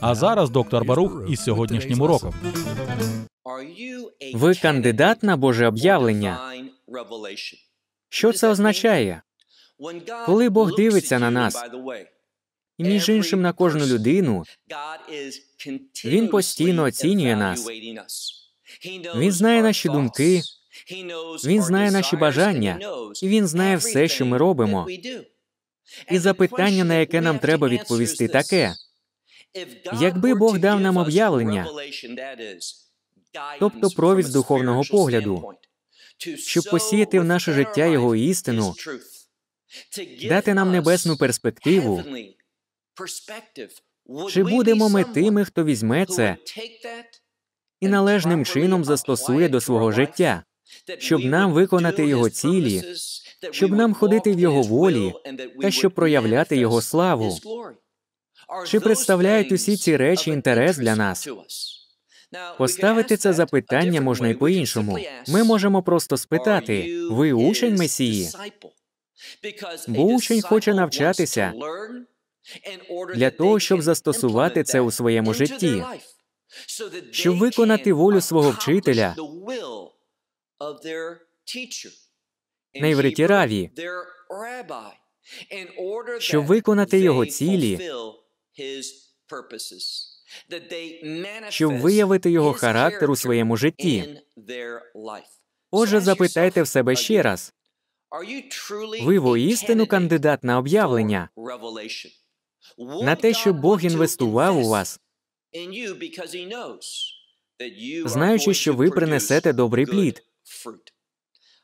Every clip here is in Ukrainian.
А зараз доктор Барух із сьогоднішнім уроком. Ви кандидат на Боже об'явлення. Що це означає? Коли Бог дивиться на нас, між іншим на кожну людину, він постійно оцінює нас. Він знає наші думки, він знає наші бажання, і він знає все, що ми робимо. І запитання, на яке нам треба відповісти, таке. Якби Бог дав нам об'явлення, тобто, тобто провість духовного погляду, щоб посіяти в наше життя його істину, дати нам небесну перспективу, чи будемо ми тими, хто візьме це і належним чином застосує до свого життя, щоб нам виконати його цілі, щоб нам ходити в його волі та щоб проявляти його славу. Чи представляють усі ці речі інтерес для нас? Поставити це запитання можна й по-іншому. Ми можемо просто спитати: ви учень Месії? Бо учень хоче навчатися для того, щоб застосувати це у своєму житті, щоб виконати волю свого вчителя на раві, щоб виконати його цілі щоб виявити його характер у своєму житті. Отже, запитайте в себе ще раз ви воістину кандидат на об'явлення на те, що Бог інвестував у вас, знаючи, що ви принесете добрий плід.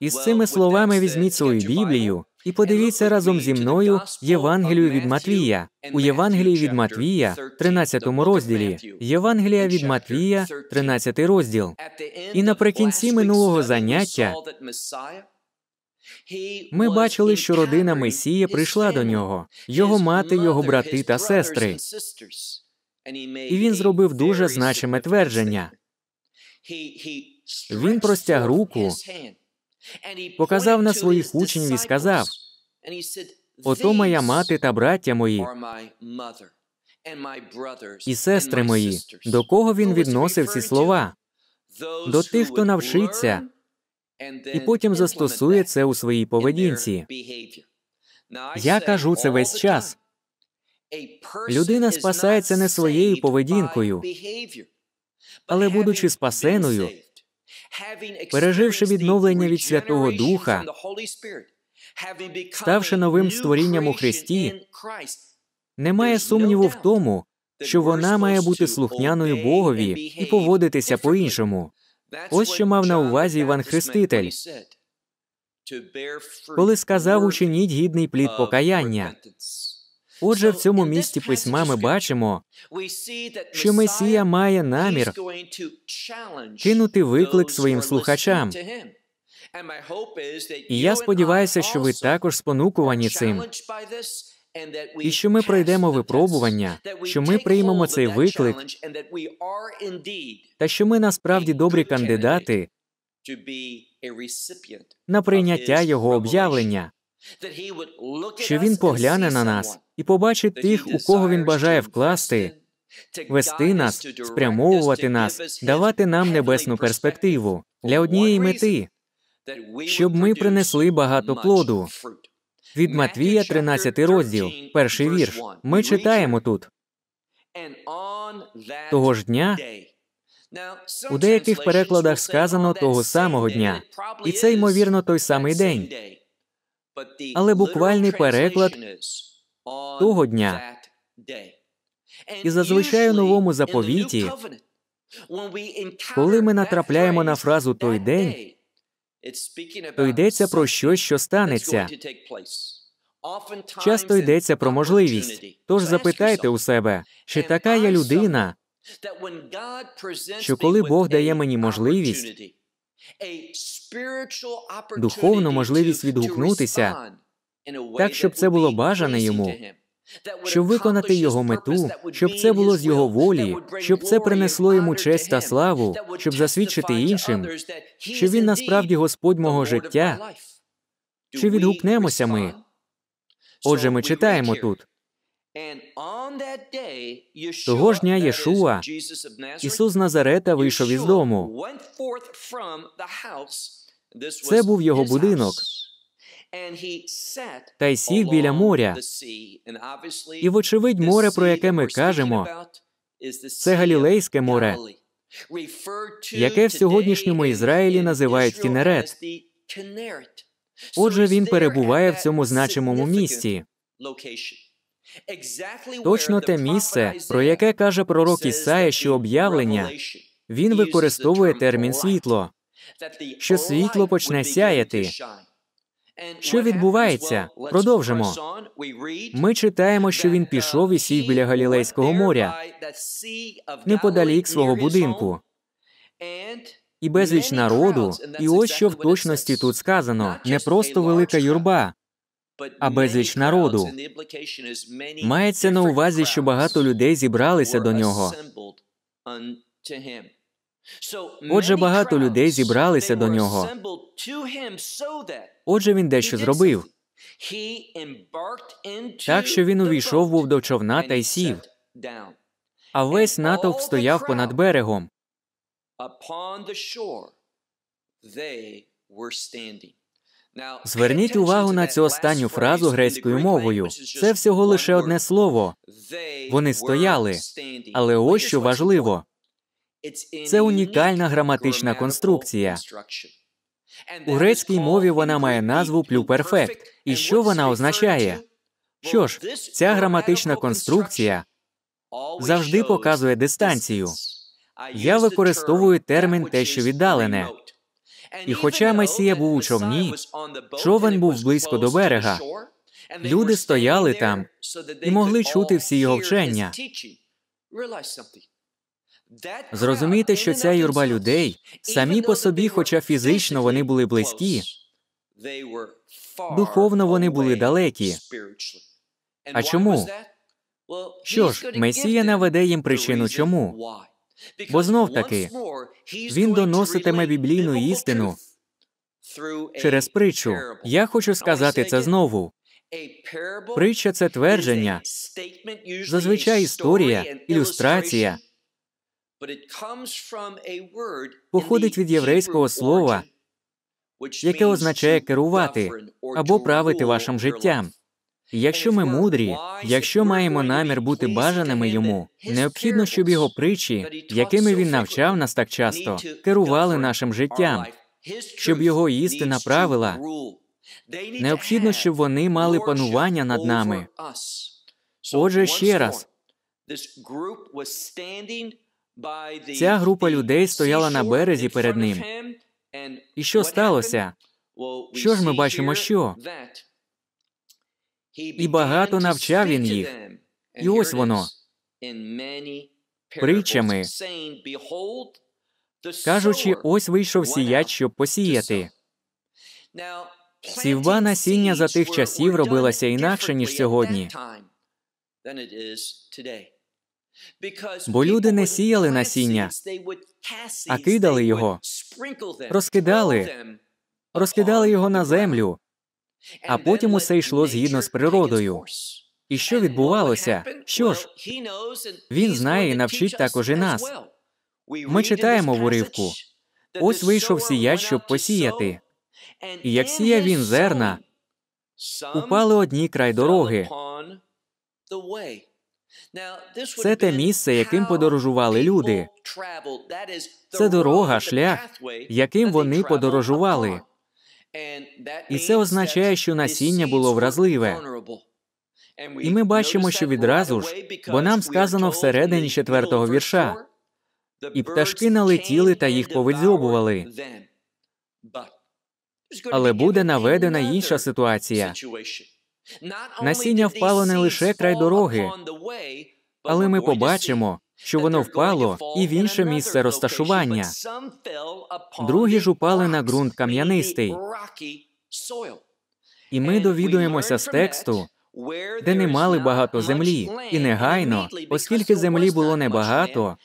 І з цими словами візьміть свою Біблію і подивіться разом зі мною Євангелію від Матвія. У Євангелії від Матвія, 13 розділі, Євангелія від Матвія, 13 розділ. І наприкінці минулого заняття ми бачили, що родина Месія прийшла до нього, його мати, його брати та сестри. І він зробив дуже значиме твердження. Він простяг руку показав на своїх учнів і сказав: Ото моя мати та браття мої і сестри мої, до кого він відносив ці слова? До тих, хто навчиться, і потім застосує це у своїй поведінці. Я кажу це весь час. Людина спасається не своєю поведінкою, але, будучи спасеною, переживши відновлення від Святого Духа, ставши новим створінням у Христі, немає сумніву в тому, що вона має бути слухняною Богові і поводитися по-іншому. Ось що мав на увазі Іван Хреститель, коли сказав учиніть гідний плід покаяння. Отже, в цьому місті письма ми бачимо, що Месія має намір кинути виклик своїм слухачам. І я сподіваюся, що ви також спонукувані цим. І що ми пройдемо випробування, що ми приймемо цей виклик, та що ми насправді добрі кандидати на прийняття його об'явлення що він погляне на нас і побачить тих, у кого він бажає вкласти, вести нас, спрямовувати нас, давати нам небесну перспективу для однієї мети, щоб ми принесли багато плоду. Від Матвія, 13 розділ, перший вірш. Ми читаємо тут того ж дня. у деяких перекладах сказано того самого дня, і це ймовірно той самий день але буквальний переклад того дня. І зазвичай у новому заповіті, коли ми натрапляємо на фразу той день, то йдеться про щось, що станеться. Часто йдеться про можливість. Тож запитайте у себе, чи така я людина, що коли Бог дає мені можливість духовну можливість відгукнутися так, щоб це було бажане йому, щоб виконати його мету, щоб це було з його волі, щоб це принесло йому честь та славу, щоб засвідчити іншим, що він насправді Господь мого життя. Чи відгукнемося ми? Отже, ми читаємо тут. Того ж дня Єшуа, Ісус Назарета, вийшов із дому. Це був його будинок. Та й сів біля моря. І, вочевидь, море, про яке ми кажемо, це Галілейське море, яке в сьогоднішньому Ізраїлі називають Кінерет. Отже, він перебуває в цьому значимому місці. Точно те місце, про яке каже пророк Ісая, що об'явлення він використовує термін світло, що світло почне сяяти. Що відбувається? Продовжимо. Ми читаємо, що він пішов uh, і сів біля Галілейського моря, неподалік свого будинку. І безліч народу, і ось що в точності тут сказано: не просто велика юрба, а безліч народу. Мається на увазі, що багато людей зібралися до нього. Отже, багато людей зібралися до нього. Отже, він дещо зробив. Так що він увійшов був до човна та й сів. А весь натовп стояв понад берегом. Зверніть увагу на цю останню фразу грецькою мовою. Це всього лише одне слово. Вони стояли, але ось що важливо. Це унікальна граматична конструкція. У грецькій мові вона має назву плюперфект. І що вона означає? Що ж, ця граматична конструкція завжди показує дистанцію. Я використовую термін те, що віддалене. І хоча Месія був у човні, човен був близько до берега, люди стояли там і могли чути всі його вчення. Зрозумійте, що ця юрба людей самі по собі, хоча фізично вони були близькі, духовно вони були далекі. А чому? Що ж, Месія наведе їм причину чому? Бо знов таки він доноситиме біблійну істину через притчу. Я хочу сказати це знову. Притча це твердження, зазвичай історія, ілюстрація походить від єврейського слова, яке означає керувати або правити вашим життям. Якщо ми мудрі, якщо маємо намір бути бажаними йому, необхідно, щоб його притчі, якими він навчав нас так часто, керували нашим життям, щоб його істина правила необхідно, щоб вони мали панування над нами. Отже, ще раз ця група людей стояла на березі перед ним. І що сталося? Що ж ми бачимо, що? І багато навчав він їх. І ось воно притчами, кажучи, ось вийшов сіяч, щоб посіяти. Сівба насіння за тих часів робилася інакше ніж сьогодні. Бо люди не сіяли насіння, а кидали його, розкидали, розкидали його на землю а потім усе йшло згідно з природою. І що відбувалося? Що ж, він знає і навчить також і нас. Ми читаємо в уривку. Ось вийшов сіяч, щоб посіяти. І як сіяв він зерна, упали одні край дороги. Це те місце, яким подорожували люди. Це дорога, шлях, яким вони подорожували. І це означає, що насіння було вразливе. І ми бачимо, що відразу ж, бо нам сказано всередині четвертого вірша, і пташки налетіли та їх повидзьобували. Але буде наведена інша ситуація. Насіння впало не лише край дороги, але ми побачимо, що воно впало і в інше місце розташування. Другі ж упали на ґрунт кам'янистий. І ми довідуємося з тексту, де не мали багато землі, і негайно, оскільки землі було небагато,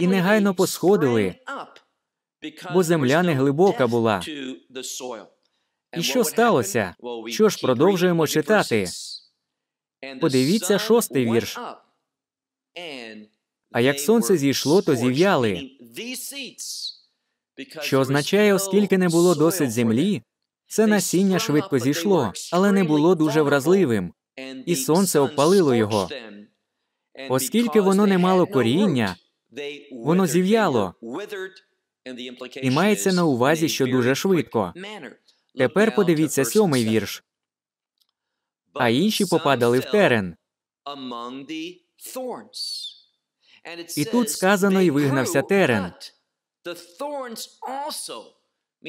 і негайно посходили, бо земля не глибока була. І що сталося? Що ж, продовжуємо читати? Подивіться шостий вірш. А як сонце зійшло, то зів'яли, що означає, оскільки не було досить землі, це насіння швидко зійшло, але не було дуже вразливим, і сонце обпалило його. Оскільки воно не мало коріння, воно зів'яло і мається на увазі, що дуже швидко. Тепер подивіться сьомий вірш. А інші попадали в терен. І тут сказано і вигнався терен,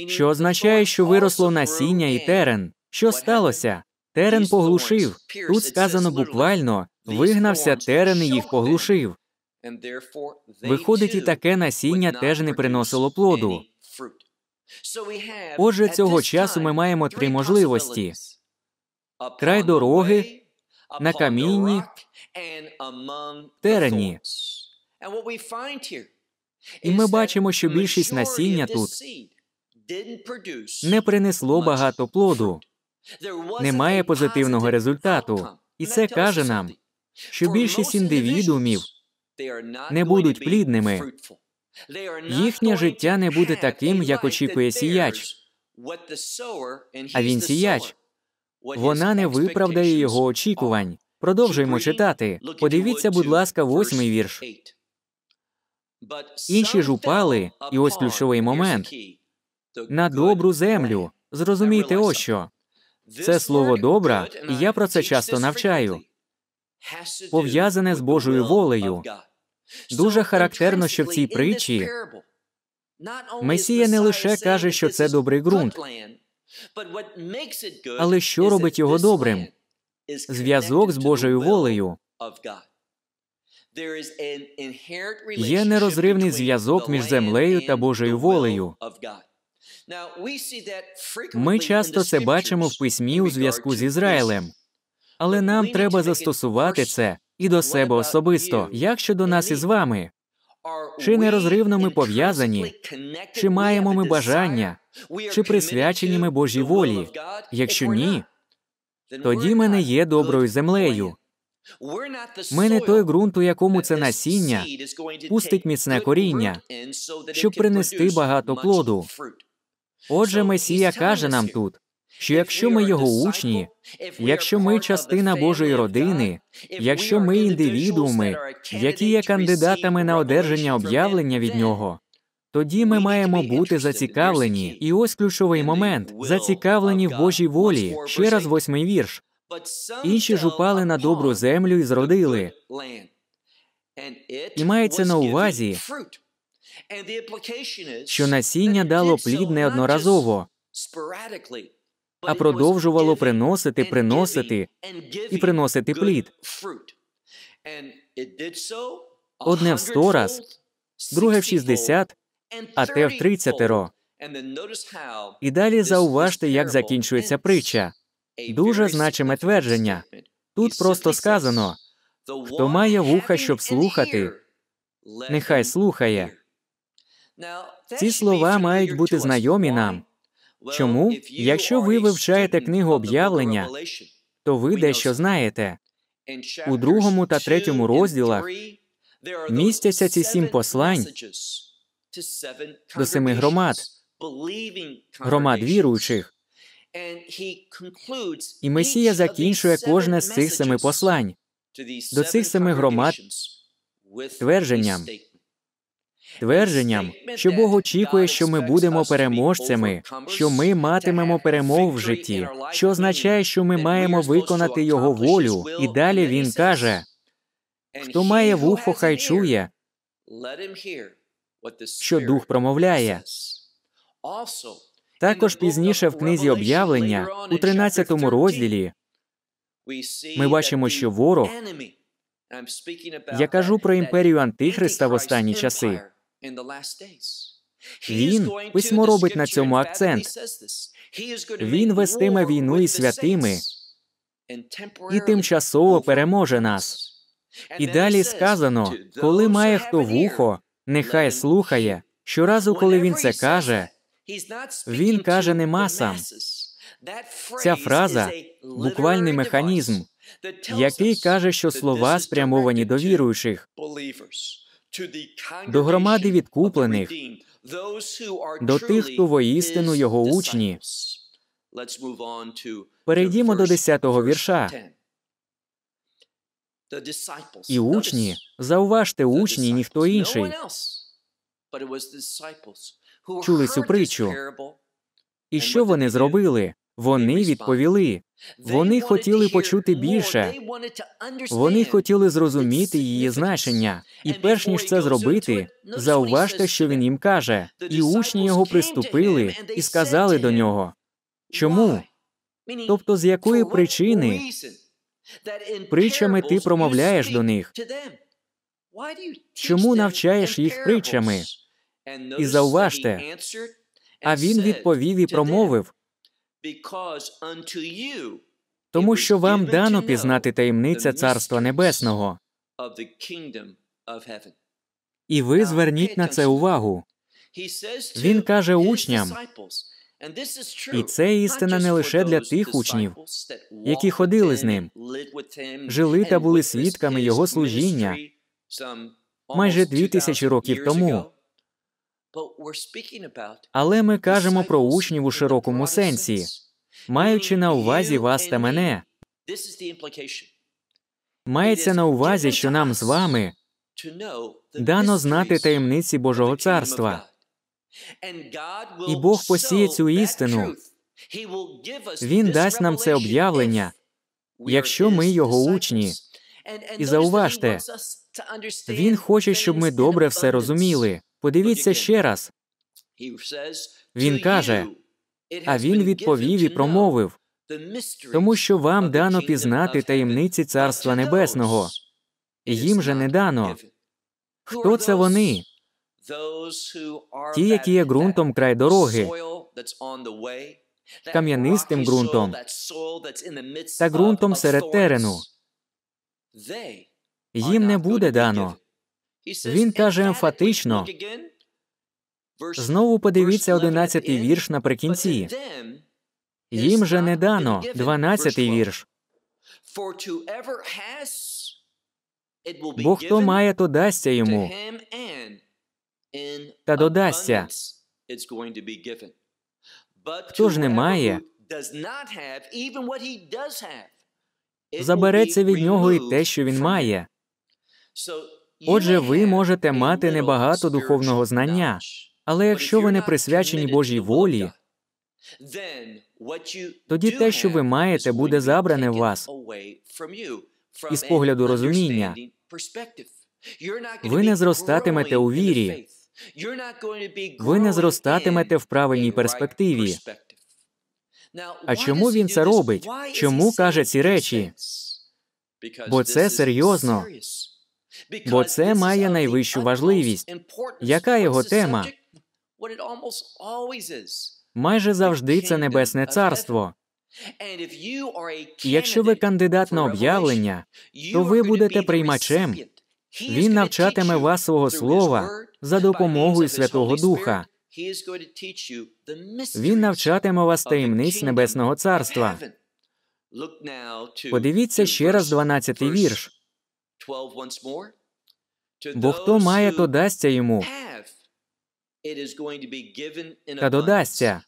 що означає, що виросло насіння і терен. Що сталося? Терен поглушив. Тут сказано буквально вигнався терен і їх поглушив. Виходить, і таке насіння теж не приносило плоду. Отже, цього часу ми маємо три можливості: край дороги, на камінні, терені. І ми бачимо, що більшість насіння тут не принесло багато плоду, немає позитивного результату. І це каже нам, що більшість індивідумів не будуть плідними. Їхнє життя не буде таким, як очікує сіяч. А він сіяч. Вона не виправдає його очікувань. Продовжуємо читати. Подивіться, будь ласка, восьмий вірш. Інші ж упали, і ось ключовий момент на добру землю. Зрозумійте ось що. Це слово добра, і я про це часто навчаю, пов'язане з Божою волею. Дуже характерно, що в цій притчі Месія не лише каже, що це добрий ґрунт, але що робить його добрим? Зв'язок з Божою волею. Є нерозривний зв'язок між землею та Божою волею. Ми часто це бачимо в письмі у зв'язку з Ізраїлем, але нам треба застосувати це і до себе особисто, як щодо нас із вами. Чи нерозривно ми пов'язані, чи маємо ми бажання, чи присвячені ми Божій волі? Якщо ні, тоді ми не є доброю землею. Ми не той ґрунт, у якому це насіння пустить міцне коріння, щоб принести багато плоду. Отже, Месія каже нам тут, що якщо ми його учні, якщо ми частина Божої родини, якщо ми індивідууми, які є кандидатами на одержання об'явлення від нього, тоді ми маємо бути зацікавлені, і ось ключовий момент зацікавлені в Божій волі. Ще раз восьмий вірш. Інші ж упали на добру землю і зродили. І мається на увазі, що насіння дало плід неодноразово, а продовжувало приносити, приносити і приносити плід. Одне в сто раз, друге в шістдесят, а те в тридцятеро. І далі зауважте, як закінчується притча дуже значиме твердження. Тут просто сказано хто має вуха, щоб слухати, нехай слухає. Ці слова мають бути знайомі нам. Чому, якщо ви вивчаєте книгу об'явлення, то ви дещо знаєте у другому та третьому розділах містяться ці сім послань до семи громад, громад віруючих. І Месія закінчує кожне з цих семи послань до цих семи громад твердженням, твердженням, що Бог очікує, що ми будемо переможцями, що ми матимемо перемогу в житті, що означає, що ми маємо виконати його волю. І далі він каже: хто має вухо, хай чує, що дух промовляє. Також пізніше в книзі об'явлення, у 13 розділі, ми бачимо, що ворог я кажу про імперію Антихриста в останні часи. Він письмо робить на цьому акцент. Він вестиме війну і святими і тимчасово переможе нас. І далі сказано, коли має хто вухо, нехай слухає. Щоразу, коли він це каже, він каже не масам. Ця фраза буквальний механізм, який каже, що слова спрямовані до віруючих, до громади відкуплених, до тих, хто воістину його учні. Перейдімо до 10-го вірша. І учні, зауважте, учні, ніхто інший чули цю притчу. І що вони зробили? Вони відповіли. Вони хотіли почути більше. Вони хотіли зрозуміти її значення. І перш ніж це зробити, зауважте, що він їм каже. І учні його приступили і сказали до нього. Чому? Тобто, з якої причини притчами ти промовляєш до них? Чому навчаєш їх притчами? І зауважте, а він відповів і промовив тому, що вам дано пізнати таємниця Царства Небесного. І ви зверніть на це увагу. Він каже учням, і це істина не лише для тих учнів, які ходили з ним, жили та були свідками його служіння майже дві тисячі років тому. Але ми кажемо про учнів у широкому сенсі, маючи на увазі вас та мене. Мається на увазі, що нам з вами дано знати таємниці Божого царства. І Бог посіє цю істину. Він дасть нам це об'явлення, якщо ми його учні. І зауважте, він хоче, щоб ми добре все розуміли. Подивіться ще раз. Він каже, а він відповів і промовив тому, що вам дано пізнати таємниці Царства Небесного. Їм же не дано. Хто це вони? Ті, які є ґрунтом край дороги, кам'янистим ґрунтом та ґрунтом серед терену. Їм не буде дано. Він каже емфатично. Знову подивіться 11-й вірш наприкінці. Їм же не дано 12-й вірш. Бо хто має, то дасться йому, та додасться. Хто ж не має, забереться від нього і те, що він має. Отже, ви можете мати небагато духовного знання, але якщо ви не присвячені Божій волі, тоді те, що ви маєте, буде забране в вас із погляду розуміння. Ви не зростатимете у вірі, ви не зростатимете в правильній перспективі. А чому він це робить? Чому каже ці речі? Бо це серйозно. Бо це має найвищу важливість. Яка його тема? Майже завжди це небесне царство. якщо ви кандидат на об'явлення, то ви будете приймачем. Він навчатиме вас свого слова за допомогою Святого Духа. Він навчатиме вас таємниць Небесного Царства. Подивіться ще раз 12-й вірш. Бо хто має, то дасться йому. Та додасться.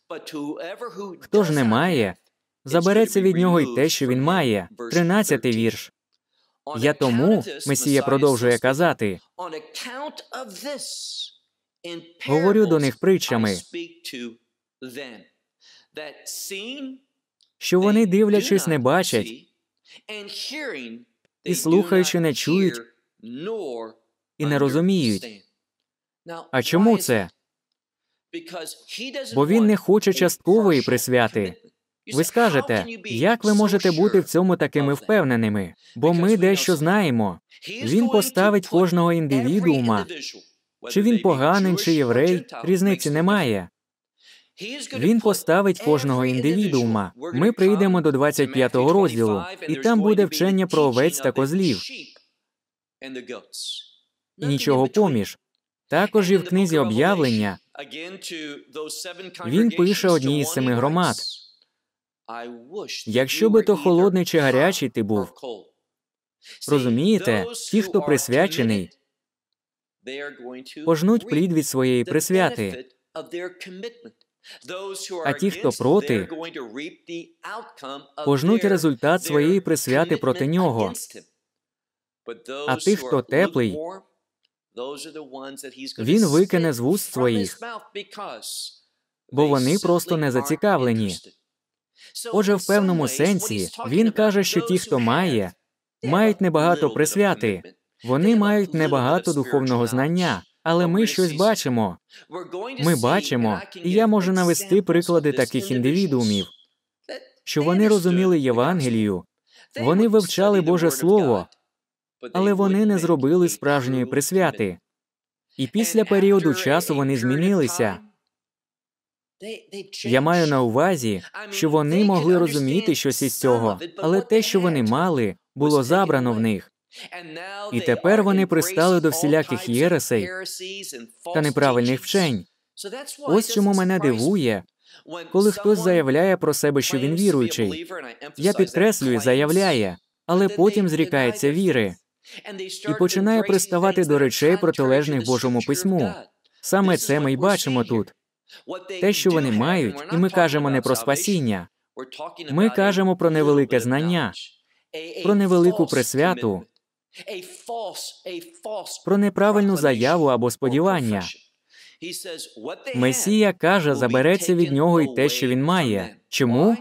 Хто ж не має, забереться від нього й те, що він має. Тринадцятий вірш. Я тому Месія продовжує казати. Говорю до них притчами. Що вони, дивлячись, не бачать і слухаючи, не чують і не розуміють. А чому це? Бо він не хоче часткової присвяти. Ви скажете, як ви можете бути в цьому такими впевненими? Бо ми дещо знаємо. Він поставить кожного індивідуума, чи він поганий, чи єврей, різниці немає. Він поставить кожного індивідуума. Ми прийдемо до 25-го розділу, і там буде вчення про овець та козлів. І нічого поміж. Також і в книзі об'явлення він пише одні із семи громад. Якщо би то холодний чи гарячий ти був, розумієте, ті, хто присвячений, пожнуть плід від своєї присвяти. А ті, хто проти, пожнуть результат своєї присвяти проти нього. А тих, хто теплий, він викине з вуст своїх, бо вони просто не зацікавлені. Отже, в певному сенсі він каже, що ті, хто має, мають небагато присвяти, вони мають небагато духовного знання але ми щось бачимо. Ми бачимо, і я можу навести приклади таких індивідуумів, що вони розуміли Євангелію, вони вивчали Боже Слово, але вони не зробили справжньої присвяти. І після періоду часу вони змінилися. Я маю на увазі, що вони могли розуміти щось із цього, але те, що вони мали, було забрано в них. І тепер вони пристали до всіляких єресей та неправильних вчень. Ось чому мене дивує, коли хтось заявляє про себе, що він віруючий. Я підкреслюю, заявляє, але потім зрікається віри і починає приставати до речей протилежних Божому письму. Саме це ми й бачимо тут. Те, що вони мають, і ми кажемо не про спасіння. Ми кажемо про невелике знання, про невелику присвяту про неправильну заяву або сподівання. Месія каже, забереться від нього й те, що він має. Чому?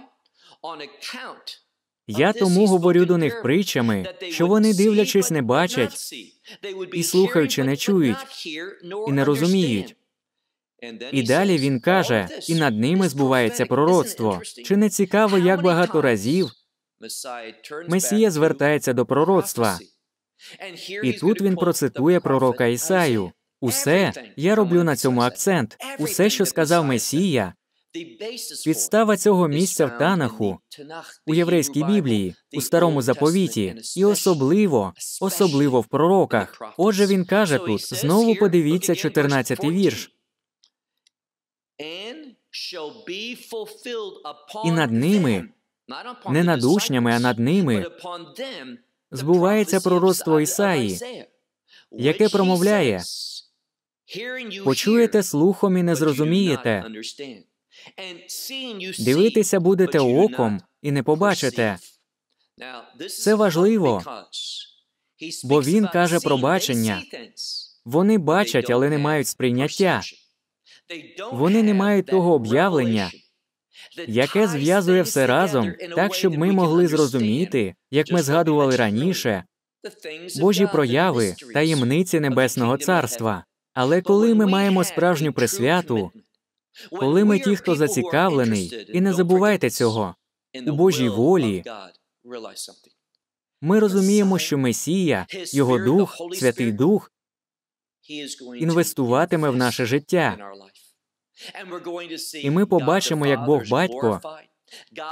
Я тому говорю до них притчами, що вони, дивлячись, не бачать, і слухаючи, не чують, і не розуміють. І далі він каже, і над ними збувається пророцтво. Чи не цікаво, як багато разів Месія звертається до пророцтва? І тут він процитує пророка Ісаю. Усе я роблю на цьому акцент. Усе, що сказав Месія, підстава цього місця в Танаху у єврейській Біблії, у старому заповіті, і особливо, особливо в пророках. Отже, він каже тут: знову подивіться 14-й вірш. І над ними, не над учнями, а над ними збувається пророцтво Ісаї, яке промовляє почуєте слухом і не зрозумієте. Дивитися будете оком і не побачите. Це важливо, бо він каже про бачення. Вони бачать, але не мають сприйняття. Вони не мають того об'явлення яке зв'язує все разом, так щоб ми могли зрозуміти, як ми згадували раніше, Божі прояви, таємниці Небесного Царства. Але коли ми маємо справжню присвяту, коли ми ті, хто зацікавлений, і не забувайте цього, у Божій волі ми розуміємо, що Месія, Його Дух, Святий Дух інвестуватиме в наше життя. І ми побачимо, як Бог батько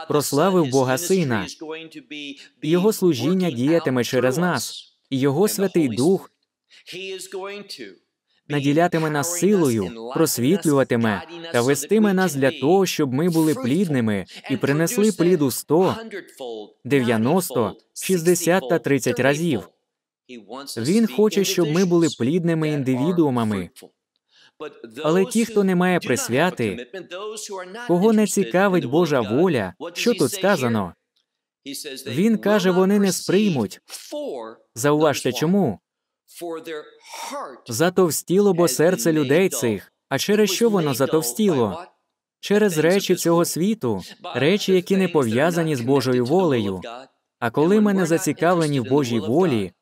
прославив Бога Сина, його служіння діятиме через нас, і Його Святий Дух наділятиме нас силою, просвітлюватиме та вестиме нас для того, щоб ми були плідними і принесли пліду 100, 90, 60 та 30 разів. Він хоче, щоб ми були плідними індивідуумами, але ті, хто не має присвяти, кого не цікавить Божа воля, що тут сказано? Він каже, вони не сприймуть. Зауважте чому? Затовстіло, бо серце людей цих. А через що воно затовстіло? Через речі цього світу, речі, які не пов'язані з Божою волею. А коли ми не зацікавлені в Божій волі,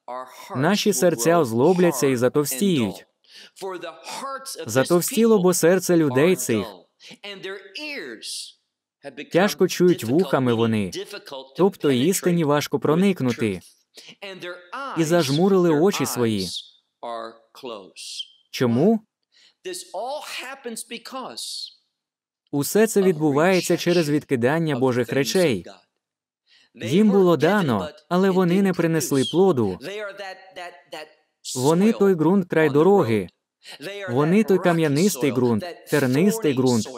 наші серця озлобляться і затовстіють. Затовстіло бо серце людей цих. Тяжко чують вухами вони, тобто істині важко проникнути, і зажмурили очі свої. Чому? Усе це відбувається через відкидання Божих речей. Їм було дано, але вони не принесли плоду. Вони той ґрунт край дороги, вони той кам'янистий ґрунт, тернистий ґрунт,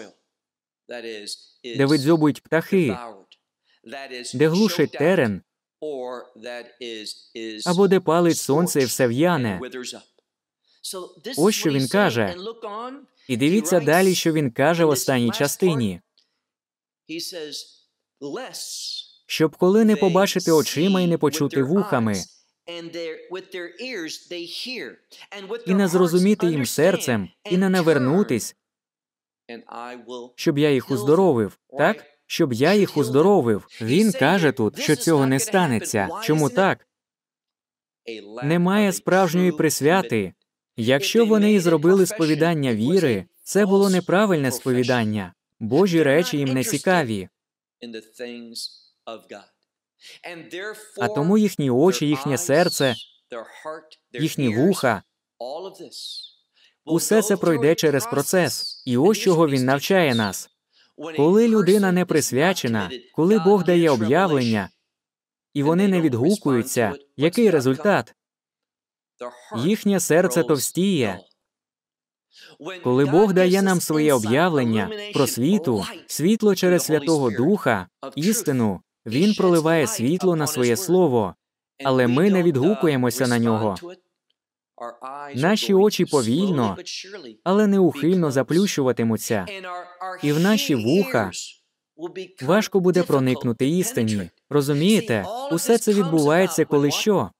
де видзьобують птахи, де глушить терен, або де палить сонце і все в'яне. Ось що він каже. І дивіться далі, що він каже в останній частині. Щоб коли не побачити очима і не почути вухами і не зрозуміти їм серцем, і не навернутись, щоб я їх уздоровив, так? Щоб я їх уздоровив. Він каже тут, що цього не станеться. Чому так? Немає справжньої присвяти. Якщо вони і зробили сповідання віри, це було неправильне сповідання. Божі речі їм не цікаві. А тому їхні очі, їхнє серце, їхні вуха, усе це пройде через процес, і ось чого він навчає нас. Коли людина не присвячена, коли Бог дає об'явлення, і вони не відгукуються, який результат? Їхнє серце товстіє. Коли Бог дає нам своє об'явлення, просвіту, світло через Святого Духа, істину, він проливає світло на своє слово, але ми не uh, відгукуємося на нього. Наші очі повільно, але неухильно заплющуватимуться, і в наші вуха важко буде проникнути істині. Розумієте, усе це відбувається коли що?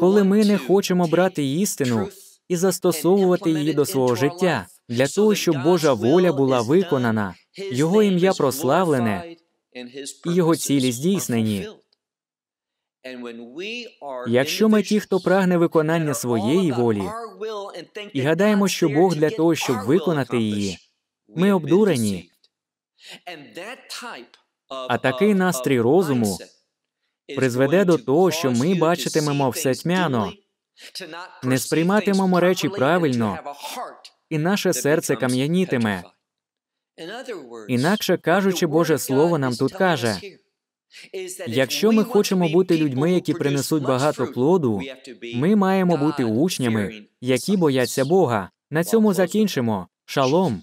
Коли ми не хочемо брати істину і застосовувати її до свого життя для того, щоб Божа воля була виконана. Його ім'я прославлене, і його цілі здійснені. Якщо ми ті, хто прагне виконання своєї волі, і гадаємо, що Бог для того, щоб виконати її, ми обдурені. А такий настрій розуму призведе до того, що ми бачитимемо все тьмяно, не сприйматимемо речі правильно, і наше серце кам'янітиме. Інакше кажучи, Боже Слово нам тут каже. Якщо ми хочемо бути людьми, які принесуть багато плоду, ми маємо бути учнями, які бояться Бога. На цьому закінчимо. Шалом.